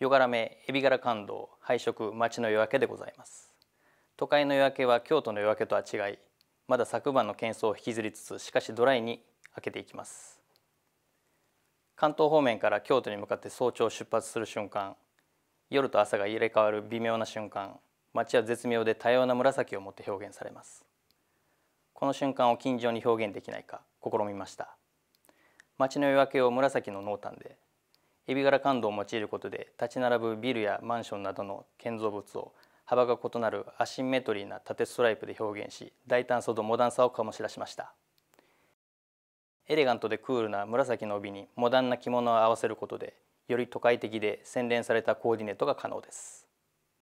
夜がらめエビ柄感動配色町の夜明けでございます都会の夜明けは京都の夜明けとは違いまだ昨晩の喧騒を引きずりつつしかしドライに開けていきます関東方面から京都に向かって早朝出発する瞬間夜と朝が入れ替わる微妙な瞬間街は絶妙で多様な紫をもって表現されますこの瞬間を近所に表現できないか試みました街の夜明けを紫の濃淡でエビ柄感度を用いることで立ち並ぶビルやマンションなどの建造物を幅が異なるアシンメトリーな縦ストライプで表現し大胆さとモダンさを醸し出しましたエレガントでクールな紫の帯にモダンな着物を合わせることでより都会的で洗練されたコーディネートが可能です